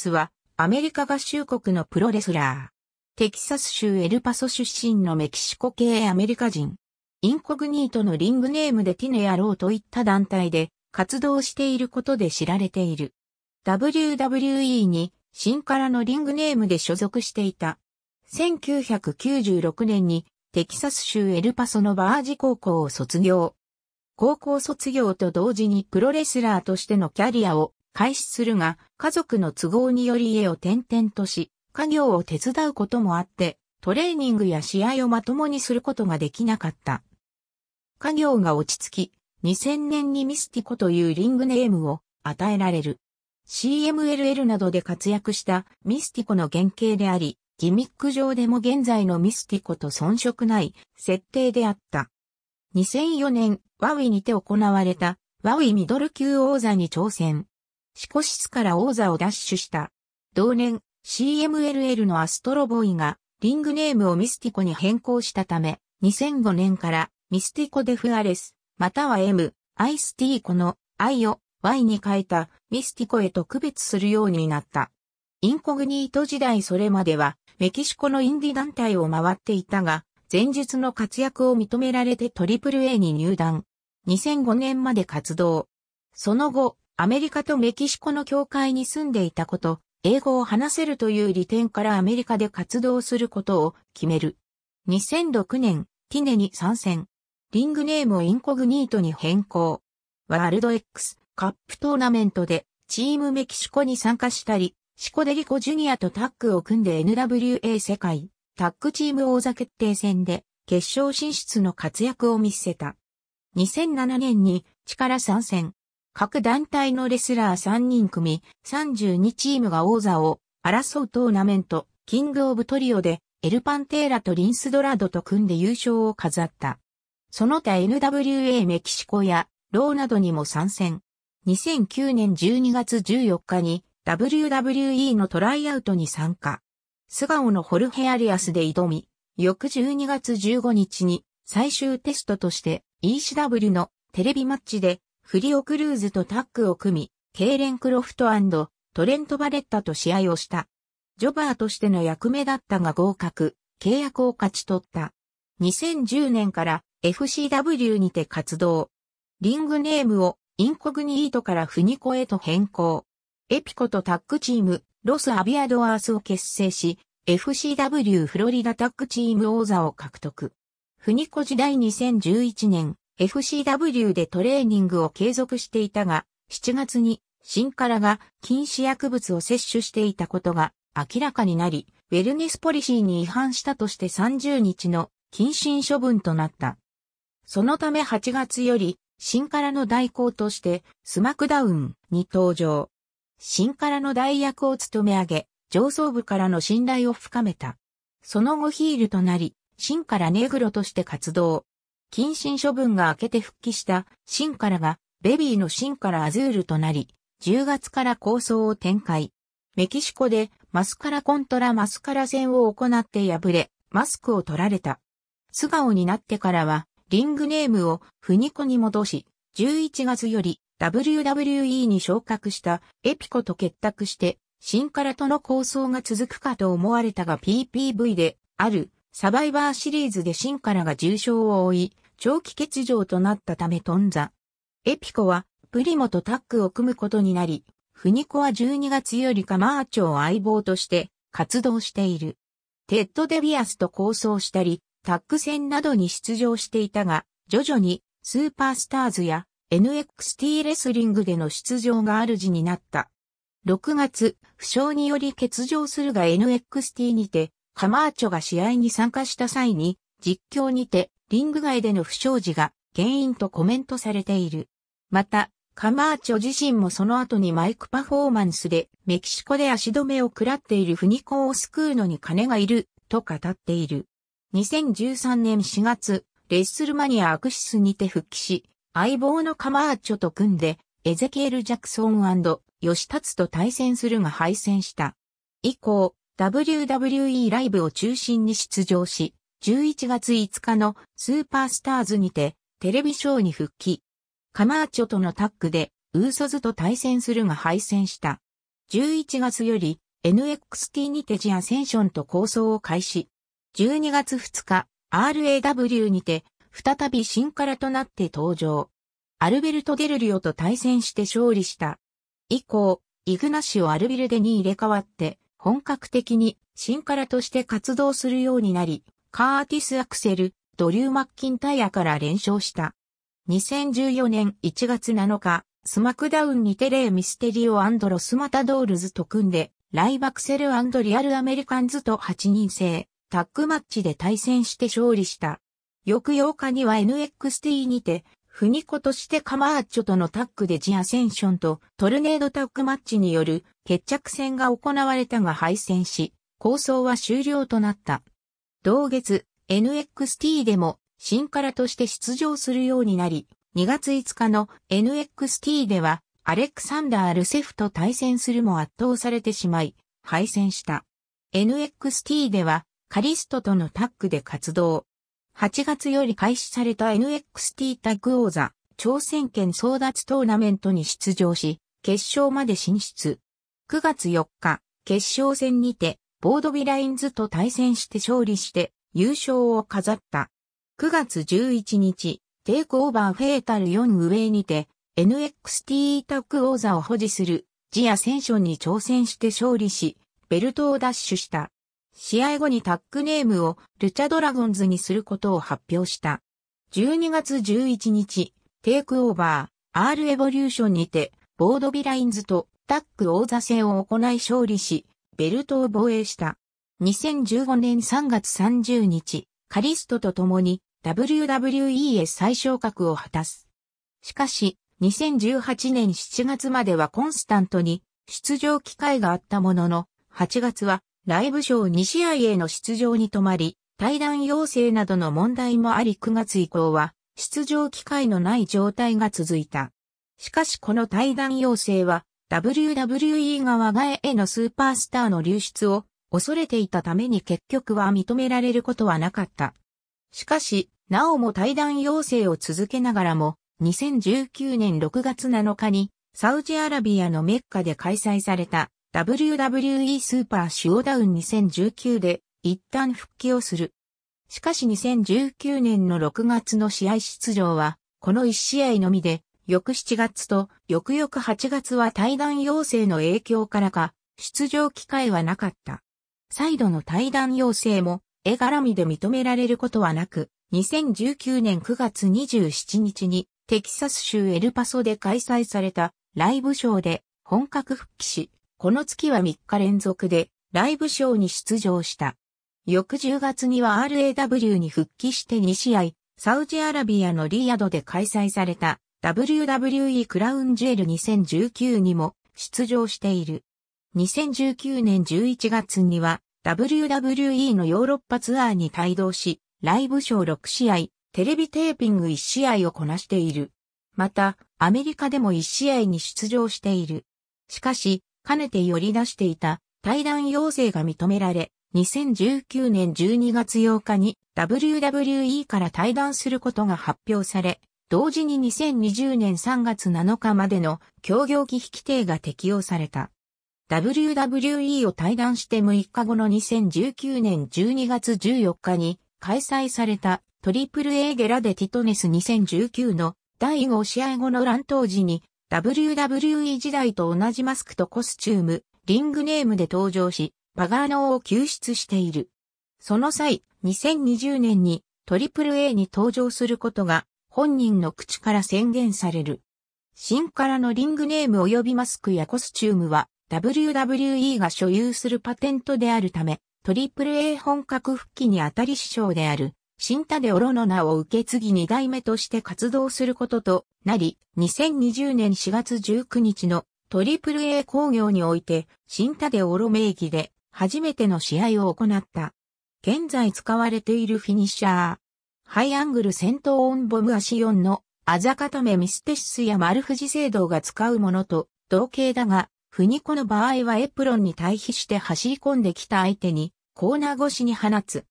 ツは、アメリカ合衆国のプロレスラー。テキサス州エルパソ出身のメキシコ系アメリカ人。インコグニートのリングネームでティネ野郎といった団体で活動していることで知られている。WWE に新からのリングネームで所属していた。1996年にテキサス州エルパソのバージ高校を卒業。高校卒業と同時にプロレスラーとしてのキャリアを開始するが、家族の都合により家を転々とし、家業を手伝うこともあって、トレーニングや試合をまともにすることができなかった。家業が落ち着き、2000年にミスティコというリングネームを与えられる。CMLL などで活躍したミスティコの原型であり、ギミック上でも現在のミスティコと遜色ない設定であった。2004年、ワウィにて行われたワウィミドル級王座に挑戦。シコシスから王座を奪取した。同年、CMLL のアストロボーイがリングネームをミスティコに変更したため、2005年からミスティコ・デ・フアレス、または M、アイスティーコの I を Y に変えたミスティコへと区別するようになった。インコグニート時代それまではメキシコのインディ団体を回っていたが、前述の活躍を認められて AAA に入団。2005年まで活動。その後、アメリカとメキシコの境界に住んでいたこと、英語を話せるという利点からアメリカで活動することを決める。2006年、ティネに参戦。リングネームをインコグニートに変更。ワールド X カップトーナメントでチームメキシコに参加したり、シコデリコジュニアとタッグを組んで NWA 世界タッグチーム王座決定戦で決勝進出の活躍を見せた。2007年に力参戦。各団体のレスラー3人組、32チームが王座を争うトーナメント、キングオブトリオで、エルパンテーラとリンスドラドと組んで優勝を飾った。その他 NWA メキシコや、ローなどにも参戦。2009年12月14日に WWE のトライアウトに参加。素顔のホルヘアリアスで挑み、翌12月15日に最終テストとして ECW のテレビマッチでフリオ・クルーズとタッグを組み、ケイレン・クロフトトレント・バレッタと試合をした。ジョバーとしての役目だったが合格、契約を勝ち取った。2010年から FCW にて活動。リングネームをインコグニートからフニコへと変更。エピコとタッグチーム、ロス・アビアドアースを結成し、FCW フロリダタッグチーム王座を獲得。フニコ時代2011年、FCW でトレーニングを継続していたが、7月に新からが禁止薬物を摂取していたことが明らかになり、ウェルネスポリシーに違反したとして30日の謹慎処分となった。そのため8月より、新からの代行としてスマックダウンに登場。新からの代役を務め上げ、上層部からの信頼を深めた。その後ヒールとなり、新からネグロとして活動。謹慎処分が明けて復帰したシンカラがベビーのシンカラアズールとなり、10月から構想を展開。メキシコでマスカラコントラマスカラ戦を行って敗れ、マスクを取られた。素顔になってからは、リングネームをフニコに戻し、11月より WWE に昇格したエピコと結託して、シンカラとの構想が続くかと思われたが PPV であるサバイバーシリーズでシンカラが重傷を負い、長期欠場となったためンザ。エピコは、プリモとタッグを組むことになり、フニコは12月よりカマーチョを相棒として活動している。テッド・デビアスと構想したり、タッグ戦などに出場していたが、徐々にスーパースターズや NXT レスリングでの出場が主になった。6月、負傷により欠場するが NXT にてカマーチョが試合に参加した際に、実況にて、リング外での不祥事が原因とコメントされている。また、カマーチョ自身もその後にマイクパフォーマンスでメキシコで足止めを食らっているフニコを救うのに金がいると語っている。2013年4月、レッスルマニアアクシスにて復帰し、相棒のカマーチョと組んで、エゼキエル・ジャクソン吉達と対戦するが敗戦した。以降、WWE ライブを中心に出場し、11月5日のスーパースターズにてテレビショーに復帰。カマーチョとのタッグでウーソズと対戦するが敗戦した。11月より NXT にてジアセンションと構想を開始。12月2日 RAW にて再び新カラとなって登場。アルベルト・デルリオと対戦して勝利した。以降、イグナシオ・アルビルでに入れ替わって、本格的に新カラとして活動するようになり、カーティス・アクセル、ドリュー・マッキンタイヤから連勝した。2014年1月7日、スマクダウンにテレー・ミステリオロス・マタドールズと組んで、ライバクセルリアル・アメリカンズと8人制、タッグマッチで対戦して勝利した。翌8日には NXT にて、国子としてカマーチョとのタッグでジアセンションとトルネードタッグマッチによる決着戦が行われたが敗戦し、構想は終了となった。同月、NXT でも新カラとして出場するようになり、2月5日の NXT ではアレクサンダー・ルセフと対戦するも圧倒されてしまい、敗戦した。NXT ではカリストとのタッグで活動。8月より開始された NXT タッグ王座、挑戦権争奪トーナメントに出場し、決勝まで進出。9月4日、決勝戦にて、ボードビラインズと対戦して勝利して優勝を飾った。9月11日、テイクオーバーフェータル4上にて NXT タッグ王座を保持するジアセンションに挑戦して勝利し、ベルトを奪取した。試合後にタッグネームをルチャドラゴンズにすることを発表した。12月11日、テイクオーバー、R エボリューションにて、ボードビラインズとタッグ王座戦を行い勝利し、ベルトを防衛した。2015年3月30日、カリストと共に WWE へ再昇格を果たす。しかし、2018年7月まではコンスタントに出場機会があったものの、8月はライブショー2試合への出場に止まり、対談要請などの問題もあり9月以降は出場機会のない状態が続いた。しかしこの対談要請は WWE 側外へのスーパースターの流出を恐れていたために結局は認められることはなかった。しかし、なおも対談要請を続けながらも、2019年6月7日にサウジアラビアのメッカで開催された WWE スーパーシュオダウン2019で一旦復帰をする。しかし2019年の6月の試合出場は、この1試合のみで、翌7月と翌々8月は対談要請の影響からか、出場機会はなかった。再度の対談要請も、絵絡みで認められることはなく、2019年9月27日に、テキサス州エルパソで開催されたライブショーで本格復帰し、この月は3日連続でライブショーに出場した。翌10月には RAW に復帰して2試合、サウジアラビアのリヤドで開催された WWE クラウンジュエル2019にも出場している。2019年11月には WWE のヨーロッパツアーに帯同し、ライブショー6試合、テレビテーピング1試合をこなしている。また、アメリカでも1試合に出場している。しかし、かねて寄り出していた対談要請が認められ、2019年12月8日に WWE から対談することが発表され、同時に2020年3月7日までの協業機引き定が適用された。WWE を対談して6日後の2019年12月14日に開催されたトリプル A ゲラデティトネス2019の第5試合後の乱闘時に WWE 時代と同じマスクとコスチューム、リングネームで登場し、パガーノーを救出している。その際、2020年に AAA に登場することが本人の口から宣言される。新からのリングネーム及びマスクやコスチュームは WWE が所有するパテントであるため、AAA 本格復帰にあたり師匠である新田でオロの名を受け継ぎ2代目として活動することとなり、2020年4月19日のトリプル a 工業において、新田でオロ名義で初めての試合を行った。現在使われているフィニッシャー。ハイアングル戦闘オンボムアシオンのアザカタメミステシスや丸士聖堂が使うものと同型だが、フニコの場合はエプロンに対比して走り込んできた相手にコーナー越しに放つ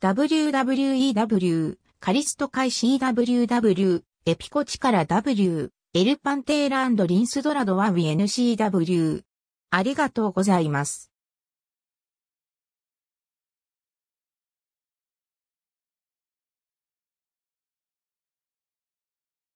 WWEW、カリスト会 CWW、エピコチカラ W、エルパンテーラリンスドラドワウ NCW。ありがとうございます。